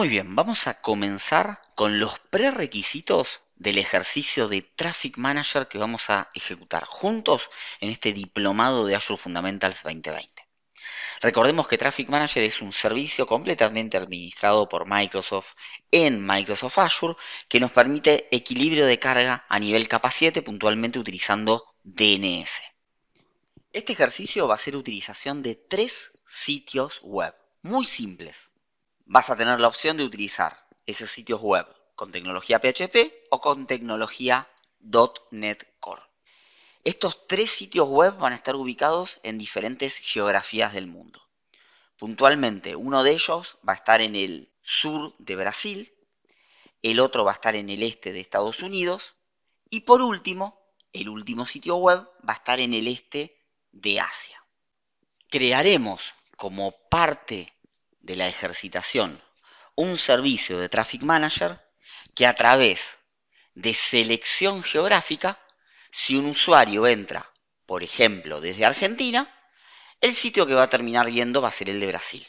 Muy bien, vamos a comenzar con los prerequisitos del ejercicio de Traffic Manager que vamos a ejecutar juntos en este diplomado de Azure Fundamentals 2020. Recordemos que Traffic Manager es un servicio completamente administrado por Microsoft en Microsoft Azure que nos permite equilibrio de carga a nivel capa 7 puntualmente utilizando DNS. Este ejercicio va a ser utilización de tres sitios web muy simples vas a tener la opción de utilizar esos sitios web con tecnología PHP o con tecnología .NET Core. Estos tres sitios web van a estar ubicados en diferentes geografías del mundo. Puntualmente, uno de ellos va a estar en el sur de Brasil, el otro va a estar en el este de Estados Unidos y por último, el último sitio web va a estar en el este de Asia. Crearemos como parte de la ejercitación un servicio de Traffic Manager que a través de selección geográfica, si un usuario entra, por ejemplo, desde Argentina, el sitio que va a terminar viendo va a ser el de Brasil.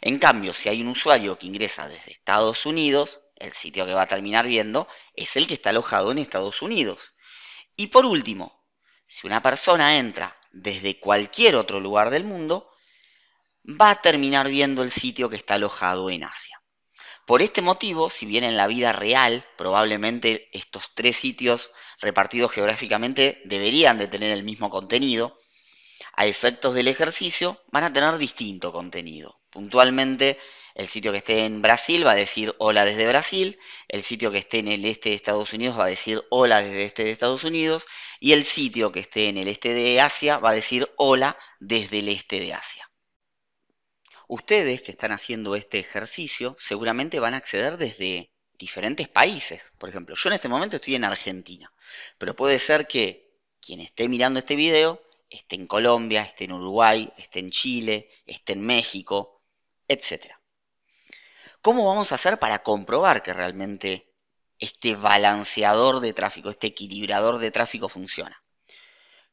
En cambio, si hay un usuario que ingresa desde Estados Unidos, el sitio que va a terminar viendo es el que está alojado en Estados Unidos. Y por último, si una persona entra desde cualquier otro lugar del mundo, va a terminar viendo el sitio que está alojado en Asia. Por este motivo, si bien en la vida real probablemente estos tres sitios repartidos geográficamente deberían de tener el mismo contenido, a efectos del ejercicio van a tener distinto contenido. Puntualmente, el sitio que esté en Brasil va a decir hola desde Brasil, el sitio que esté en el este de Estados Unidos va a decir hola desde este de Estados Unidos y el sitio que esté en el este de Asia va a decir hola desde el este de Asia. Ustedes que están haciendo este ejercicio seguramente van a acceder desde diferentes países. Por ejemplo, yo en este momento estoy en Argentina, pero puede ser que quien esté mirando este video esté en Colombia, esté en Uruguay, esté en Chile, esté en México, etc. ¿Cómo vamos a hacer para comprobar que realmente este balanceador de tráfico, este equilibrador de tráfico funciona?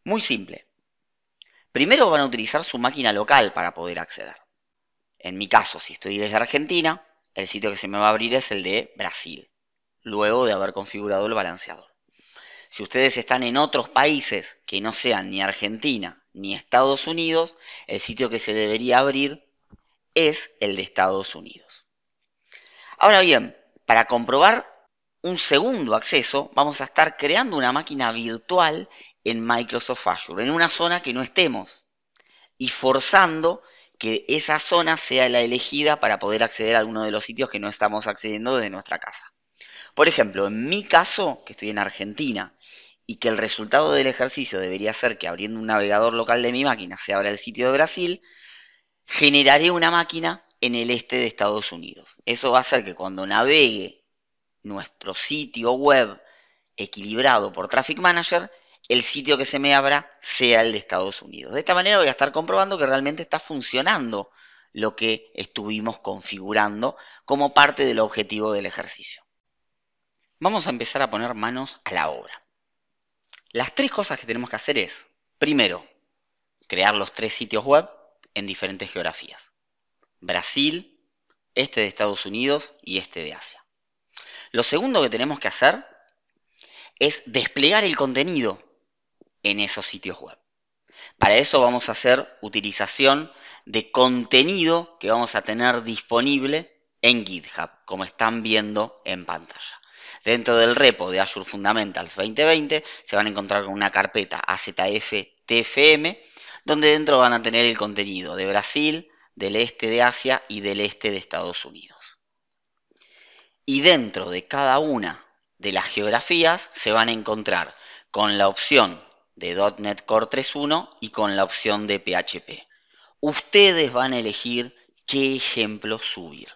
Muy simple. Primero van a utilizar su máquina local para poder acceder. En mi caso, si estoy desde Argentina, el sitio que se me va a abrir es el de Brasil, luego de haber configurado el balanceador. Si ustedes están en otros países que no sean ni Argentina ni Estados Unidos, el sitio que se debería abrir es el de Estados Unidos. Ahora bien, para comprobar un segundo acceso, vamos a estar creando una máquina virtual en Microsoft Azure, en una zona que no estemos, y forzando que esa zona sea la elegida para poder acceder a alguno de los sitios que no estamos accediendo desde nuestra casa. Por ejemplo, en mi caso, que estoy en Argentina y que el resultado del ejercicio debería ser que abriendo un navegador local de mi máquina se abra el sitio de Brasil, generaré una máquina en el este de Estados Unidos. Eso va a hacer que cuando navegue nuestro sitio web equilibrado por Traffic Manager, el sitio que se me abra sea el de Estados Unidos. De esta manera voy a estar comprobando que realmente está funcionando lo que estuvimos configurando como parte del objetivo del ejercicio. Vamos a empezar a poner manos a la obra. Las tres cosas que tenemos que hacer es, primero, crear los tres sitios web en diferentes geografías. Brasil, este de Estados Unidos y este de Asia. Lo segundo que tenemos que hacer es desplegar el contenido en esos sitios web. Para eso vamos a hacer utilización de contenido que vamos a tener disponible en GitHub, como están viendo en pantalla. Dentro del repo de Azure Fundamentals 2020 se van a encontrar con una carpeta AZF-TFM, donde dentro van a tener el contenido de Brasil, del este de Asia y del este de Estados Unidos. Y dentro de cada una de las geografías se van a encontrar con la opción de .NET Core 3.1 y con la opción de PHP. Ustedes van a elegir qué ejemplo subir.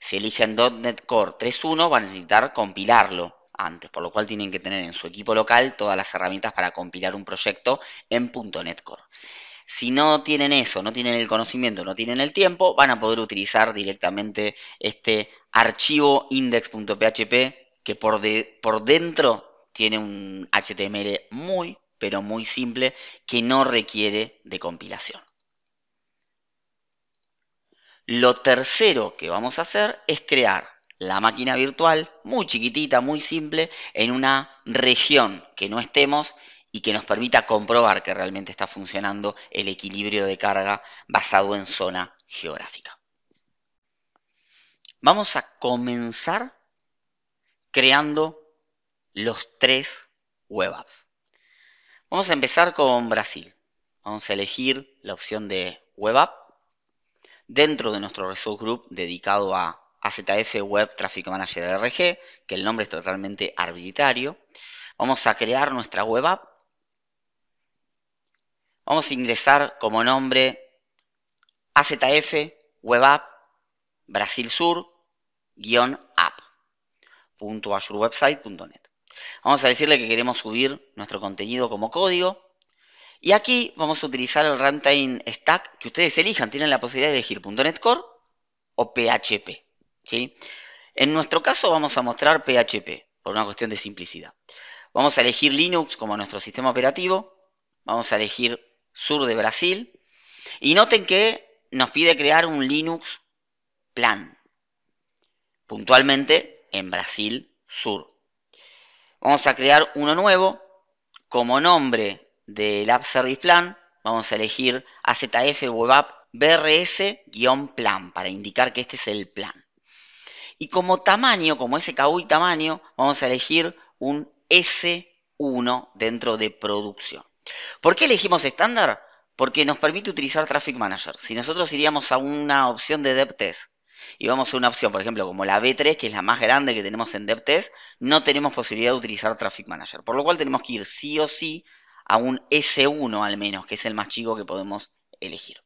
Si eligen .NET Core 3.1 van a necesitar compilarlo antes, por lo cual tienen que tener en su equipo local todas las herramientas para compilar un proyecto en .NET Core. Si no tienen eso, no tienen el conocimiento, no tienen el tiempo, van a poder utilizar directamente este archivo index.php que por, por dentro tiene un HTML muy, pero muy simple que no requiere de compilación. Lo tercero que vamos a hacer es crear la máquina virtual, muy chiquitita, muy simple, en una región que no estemos y que nos permita comprobar que realmente está funcionando el equilibrio de carga basado en zona geográfica. Vamos a comenzar creando los tres web apps. Vamos a empezar con Brasil. Vamos a elegir la opción de Web App dentro de nuestro resource group dedicado a AZF Web Traffic Manager RG, que el nombre es totalmente arbitrario. Vamos a crear nuestra Web App. Vamos a ingresar como nombre AZF Web App Brasil Sur Vamos a decirle que queremos subir nuestro contenido como código. Y aquí vamos a utilizar el runtime stack que ustedes elijan. Tienen la posibilidad de elegir .NET Core o PHP. En nuestro caso vamos a mostrar PHP por una cuestión de simplicidad. Vamos a elegir Linux como nuestro sistema operativo. Vamos a elegir sur de Brasil. Y noten que nos pide crear un Linux plan. Puntualmente en Brasil sur. Vamos a crear uno nuevo. Como nombre del App Service Plan, vamos a elegir AZF Web App BRS-plan para indicar que este es el plan. Y como tamaño, como SKU y tamaño, vamos a elegir un S1 dentro de producción. ¿Por qué elegimos estándar? Porque nos permite utilizar Traffic Manager. Si nosotros iríamos a una opción de DevTest, y vamos a una opción, por ejemplo, como la B3, que es la más grande que tenemos en DevTest, no tenemos posibilidad de utilizar Traffic Manager, por lo cual tenemos que ir sí o sí a un S1 al menos, que es el más chico que podemos elegir.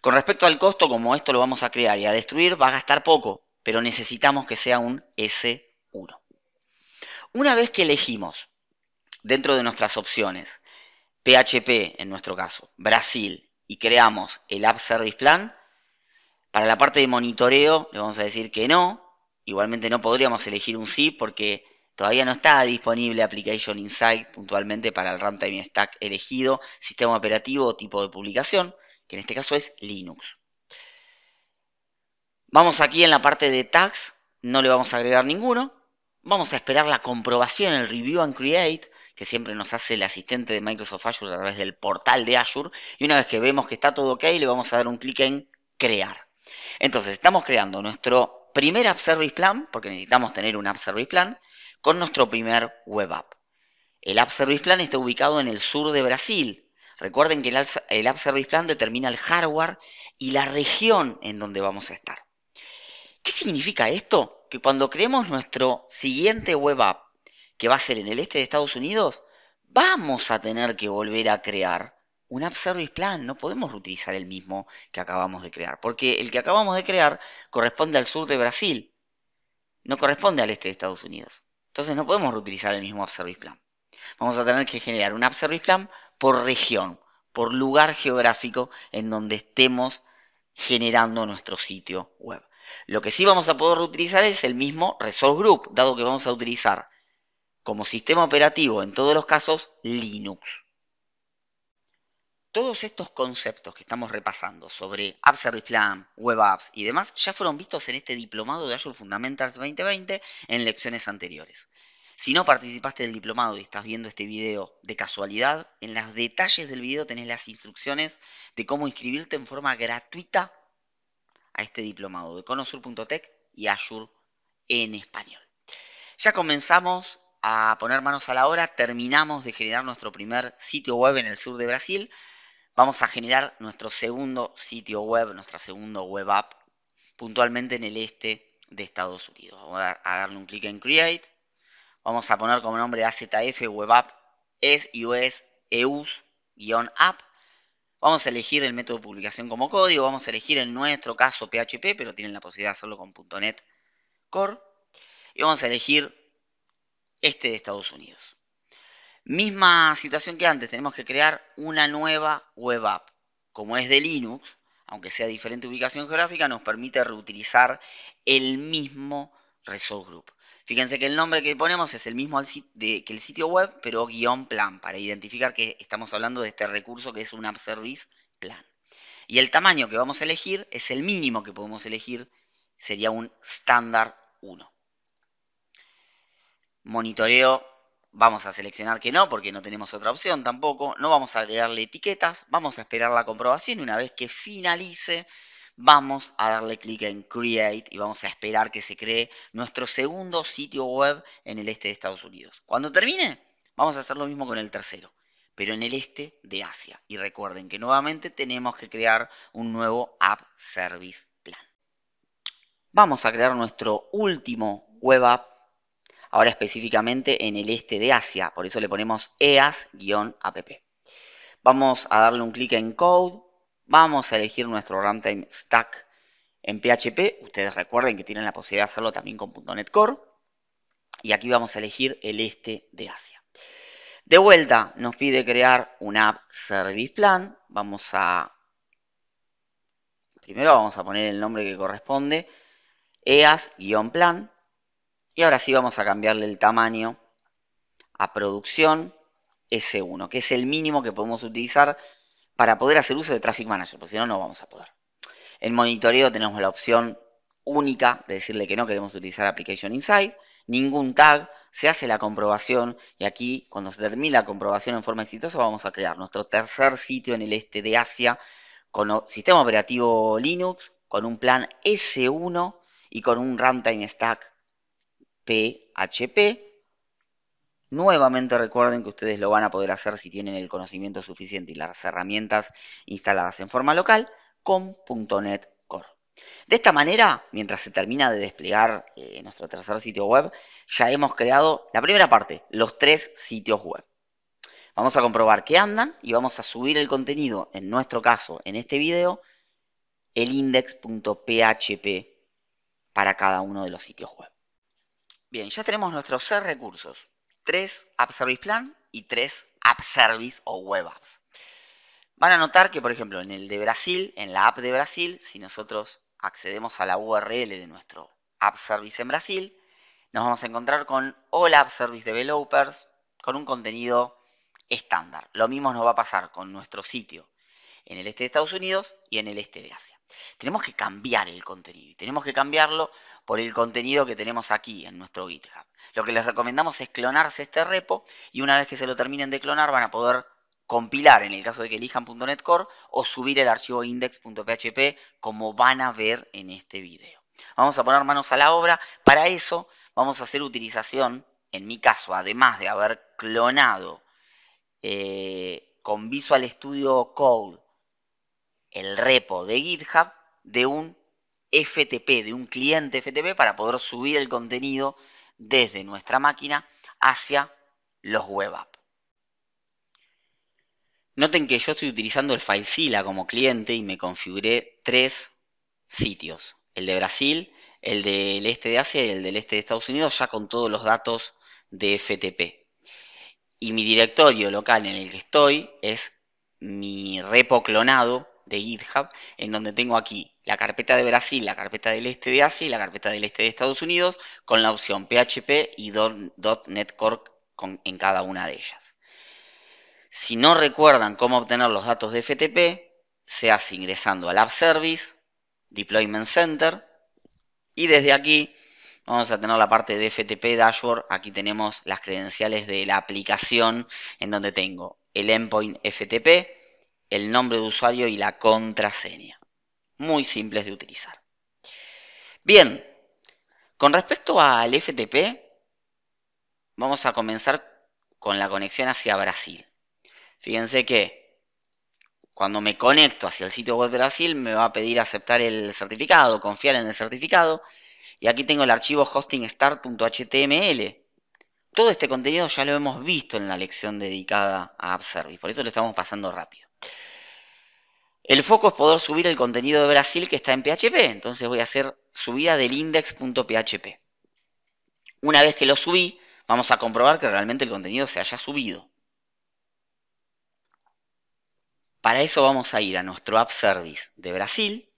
Con respecto al costo, como esto lo vamos a crear y a destruir, va a gastar poco, pero necesitamos que sea un S1. Una vez que elegimos dentro de nuestras opciones PHP, en nuestro caso, Brasil, y creamos el App Service Plan, para la parte de monitoreo le vamos a decir que no. Igualmente no podríamos elegir un sí porque todavía no está disponible Application Insight puntualmente para el runtime stack elegido, sistema operativo o tipo de publicación, que en este caso es Linux. Vamos aquí en la parte de tags, no le vamos a agregar ninguno. Vamos a esperar la comprobación, el review and create, que siempre nos hace el asistente de Microsoft Azure a través del portal de Azure. Y una vez que vemos que está todo ok, le vamos a dar un clic en crear. Entonces, estamos creando nuestro primer App Service Plan, porque necesitamos tener un App Service Plan, con nuestro primer Web App. El App Service Plan está ubicado en el sur de Brasil. Recuerden que el App Service Plan determina el hardware y la región en donde vamos a estar. ¿Qué significa esto? Que cuando creemos nuestro siguiente Web App, que va a ser en el este de Estados Unidos, vamos a tener que volver a crear un App Service Plan, no podemos reutilizar el mismo que acabamos de crear, porque el que acabamos de crear corresponde al sur de Brasil, no corresponde al este de Estados Unidos. Entonces no podemos reutilizar el mismo App Service Plan. Vamos a tener que generar un App Service Plan por región, por lugar geográfico en donde estemos generando nuestro sitio web. Lo que sí vamos a poder reutilizar es el mismo Resource Group, dado que vamos a utilizar como sistema operativo en todos los casos Linux. Todos estos conceptos que estamos repasando sobre App Service Plan, Web Apps y demás ya fueron vistos en este diplomado de Azure Fundamentals 2020 en lecciones anteriores. Si no participaste del diplomado y estás viendo este video de casualidad, en los detalles del video tenés las instrucciones de cómo inscribirte en forma gratuita a este diplomado de conosur.tech y Azure en español. Ya comenzamos a poner manos a la obra, terminamos de generar nuestro primer sitio web en el sur de Brasil vamos a generar nuestro segundo sitio web, nuestra segundo web app, puntualmente en el este de Estados Unidos. Vamos a darle un clic en Create. Vamos a poner como nombre AZF Web App US, EUS-App. Vamos a elegir el método de publicación como código, vamos a elegir en nuestro caso PHP, pero tienen la posibilidad de hacerlo con .NET Core. Y vamos a elegir este de Estados Unidos. Misma situación que antes, tenemos que crear una nueva web app. Como es de Linux, aunque sea diferente ubicación geográfica, nos permite reutilizar el mismo resource group. Fíjense que el nombre que ponemos es el mismo que el sitio web, pero guión plan, para identificar que estamos hablando de este recurso que es un app service plan. Y el tamaño que vamos a elegir es el mínimo que podemos elegir, sería un estándar 1. Monitoreo Vamos a seleccionar que no porque no tenemos otra opción tampoco. No vamos a agregarle etiquetas. Vamos a esperar la comprobación y una vez que finalice vamos a darle clic en Create y vamos a esperar que se cree nuestro segundo sitio web en el este de Estados Unidos. Cuando termine, vamos a hacer lo mismo con el tercero, pero en el este de Asia. Y recuerden que nuevamente tenemos que crear un nuevo App Service Plan. Vamos a crear nuestro último web app ahora específicamente en el este de Asia, por eso le ponemos EAS-app. Vamos a darle un clic en Code, vamos a elegir nuestro runtime stack en PHP, ustedes recuerden que tienen la posibilidad de hacerlo también con .NET Core, y aquí vamos a elegir el este de Asia. De vuelta, nos pide crear una app service plan, vamos a... Primero vamos a poner el nombre que corresponde, EAS-plan, y ahora sí vamos a cambiarle el tamaño a producción S1, que es el mínimo que podemos utilizar para poder hacer uso de Traffic Manager, porque si no, no vamos a poder. En monitoreo tenemos la opción única de decirle que no queremos utilizar Application Inside, ningún tag, se hace la comprobación y aquí cuando se termine la comprobación en forma exitosa vamos a crear nuestro tercer sitio en el este de Asia con sistema operativo Linux, con un plan S1 y con un runtime stack PHP. Nuevamente recuerden que ustedes lo van a poder hacer si tienen el conocimiento suficiente y las herramientas instaladas en forma local con .NET Core. De esta manera, mientras se termina de desplegar eh, nuestro tercer sitio web, ya hemos creado la primera parte, los tres sitios web. Vamos a comprobar que andan y vamos a subir el contenido, en nuestro caso, en este video, el index.php para cada uno de los sitios web. Bien, ya tenemos nuestros seis recursos. Tres App Service Plan y tres App Service o Web Apps. Van a notar que, por ejemplo, en el de Brasil, en la app de Brasil, si nosotros accedemos a la URL de nuestro App Service en Brasil, nos vamos a encontrar con All App Service Developers, con un contenido estándar. Lo mismo nos va a pasar con nuestro sitio en el este de Estados Unidos y en el este de Asia. Tenemos que cambiar el contenido y tenemos que cambiarlo por el contenido que tenemos aquí en nuestro GitHub. Lo que les recomendamos es clonarse este repo y una vez que se lo terminen de clonar van a poder compilar en el caso de que elijan .NET Core o subir el archivo index.php como van a ver en este video. Vamos a poner manos a la obra. Para eso vamos a hacer utilización, en mi caso, además de haber clonado eh, con Visual Studio Code el repo de GitHub, de un FTP, de un cliente FTP, para poder subir el contenido desde nuestra máquina hacia los web apps. Noten que yo estoy utilizando el FileZilla como cliente y me configuré tres sitios. El de Brasil, el del este de Asia y el del este de Estados Unidos, ya con todos los datos de FTP. Y mi directorio local en el que estoy es mi repo clonado de GitHub, en donde tengo aquí la carpeta de Brasil, la carpeta del este de Asia y la carpeta del este de Estados Unidos, con la opción PHP y .NET Core en cada una de ellas. Si no recuerdan cómo obtener los datos de FTP, se hace ingresando al App Service, Deployment Center, y desde aquí vamos a tener la parte de FTP Dashboard. Aquí tenemos las credenciales de la aplicación en donde tengo el endpoint FTP, el nombre de usuario y la contraseña. Muy simples de utilizar. Bien, con respecto al FTP, vamos a comenzar con la conexión hacia Brasil. Fíjense que cuando me conecto hacia el sitio web de Brasil me va a pedir aceptar el certificado, confiar en el certificado. Y aquí tengo el archivo hostingstar.html. Todo este contenido ya lo hemos visto en la lección dedicada a App Service, por eso lo estamos pasando rápido. El foco es poder subir el contenido de Brasil que está en PHP. Entonces voy a hacer subida del index.php. Una vez que lo subí, vamos a comprobar que realmente el contenido se haya subido. Para eso vamos a ir a nuestro App Service de Brasil.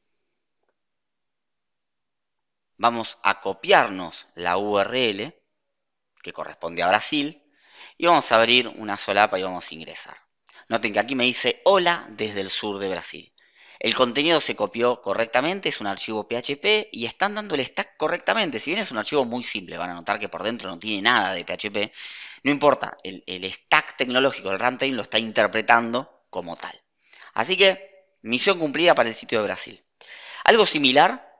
Vamos a copiarnos la URL que corresponde a Brasil. Y vamos a abrir una solapa y vamos a ingresar. Noten que aquí me dice hola desde el sur de Brasil. El contenido se copió correctamente, es un archivo PHP y están dando el stack correctamente. Si bien es un archivo muy simple, van a notar que por dentro no tiene nada de PHP, no importa, el, stack tecnológico, el runtime lo está interpretando como tal. Así que misión cumplida para el sitio de Brasil. Algo similar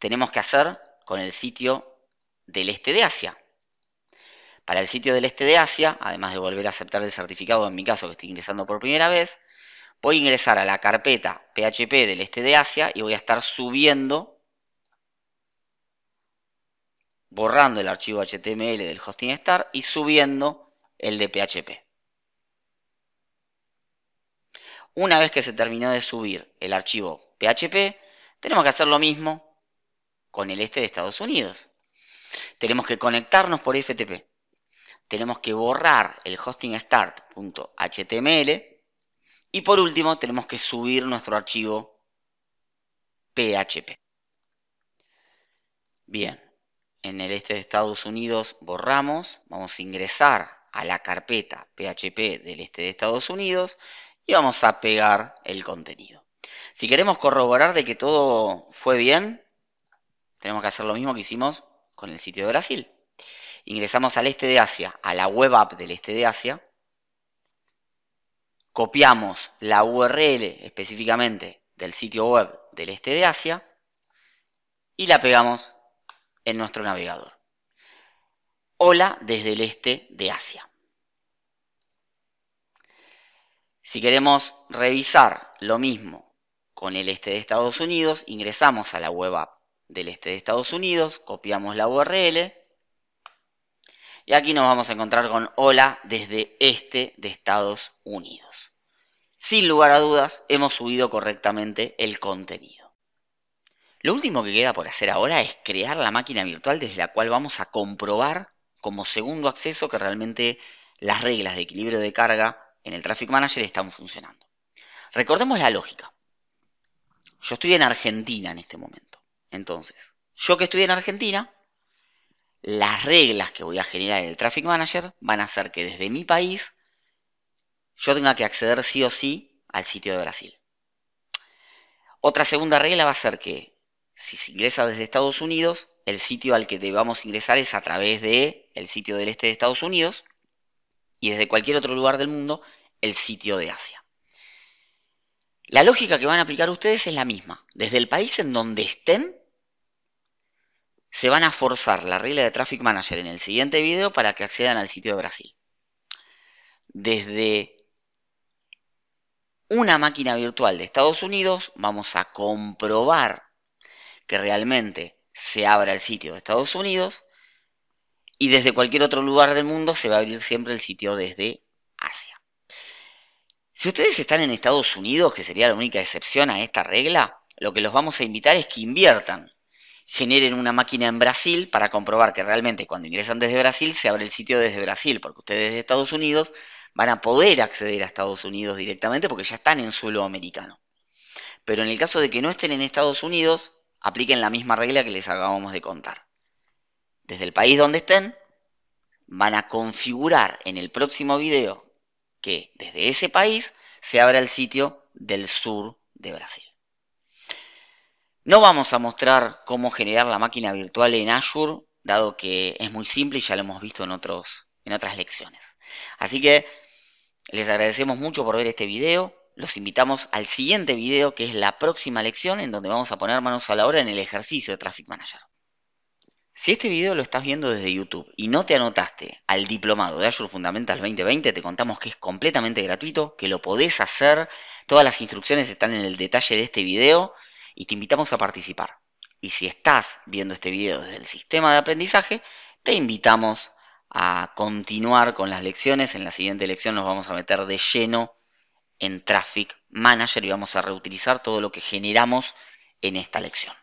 tenemos que hacer con el sitio del este de Asia. Para el sitio del este de Asia, además de volver a aceptar el certificado en mi caso que estoy ingresando por primera vez, voy a ingresar a la carpeta PHP del este de Asia y voy a estar subiendo, borrando el archivo HTML del hosting star y subiendo el de PHP. Una vez que se terminó de subir el archivo PHP, tenemos que hacer lo mismo con el este de Estados Unidos. Tenemos que conectarnos por FTP tenemos que borrar el hostingstart.html y por último tenemos que subir nuestro archivo PHP. Bien, en el este de Estados Unidos borramos, vamos a ingresar a la carpeta PHP del este de Estados Unidos y vamos a pegar el contenido. Si queremos corroborar de que todo fue bien, tenemos que hacer lo mismo que hicimos con el sitio de Brasil. Ingresamos al este de Asia, a la web app del este de Asia. Copiamos la URL específicamente del sitio web del este de Asia y la pegamos en nuestro navegador. Hola desde el este de Asia. Si queremos revisar lo mismo con el este de Estados Unidos, ingresamos a la web app del este de Estados Unidos, copiamos la URL y aquí nos vamos a encontrar con Hola desde este de Estados Unidos. Sin lugar a dudas, hemos subido correctamente el contenido. Lo último que queda por hacer ahora es crear la máquina virtual desde la cual vamos a comprobar como segundo acceso que realmente las reglas de equilibrio de carga en el Traffic Manager están funcionando. Recordemos la lógica. Yo estoy en Argentina en este momento. Entonces, yo que estoy en Argentina, las reglas que voy a generar en el Traffic Manager van a hacer que desde mi país yo tenga que acceder sí o sí al sitio de Brasil. Otra segunda regla va a ser que si se ingresa desde Estados Unidos, el sitio al que debamos ingresar es a través de el sitio del este de Estados Unidos y desde cualquier otro lugar del mundo el sitio de Asia. La lógica que van a aplicar ustedes es la misma. Desde el país en donde estén, se van a forzar la regla de Traffic Manager en el siguiente video para que accedan al sitio de Brasil. Desde una máquina virtual de Estados Unidos vamos a comprobar que realmente se abra el sitio de Estados Unidos y desde cualquier otro lugar del mundo se va a abrir siempre el sitio desde Asia. Si ustedes están en Estados Unidos, que sería la única excepción a esta regla, lo que los vamos a invitar es que inviertan generen una máquina en Brasil para comprobar que realmente cuando ingresan desde Brasil se abre el sitio desde Brasil, porque ustedes desde Estados Unidos van a poder acceder a Estados Unidos directamente porque ya están en suelo americano. Pero en el caso de que no estén en Estados Unidos, apliquen la misma regla que les acabamos de contar. Desde el país donde estén, van a configurar en el próximo video que desde ese país se abra el sitio del sur de Brasil. No vamos a mostrar cómo generar la máquina virtual en Azure, dado que es muy simple y ya lo hemos visto en, otros, en otras lecciones. Así que les agradecemos mucho por ver este video. Los invitamos al siguiente video, que es la próxima lección, en donde vamos a poner manos a la obra en el ejercicio de Traffic Manager. Si este video lo estás viendo desde YouTube y no te anotaste al diplomado de Azure Fundamentals 2020, te contamos que es completamente gratuito, que lo podés hacer. Todas las instrucciones están en el detalle de este video y te invitamos a participar. Y si estás viendo este video desde el sistema de aprendizaje, te invitamos a continuar con las lecciones. En la siguiente lección nos vamos a meter de lleno en Traffic Manager y vamos a reutilizar todo lo que generamos en esta lección.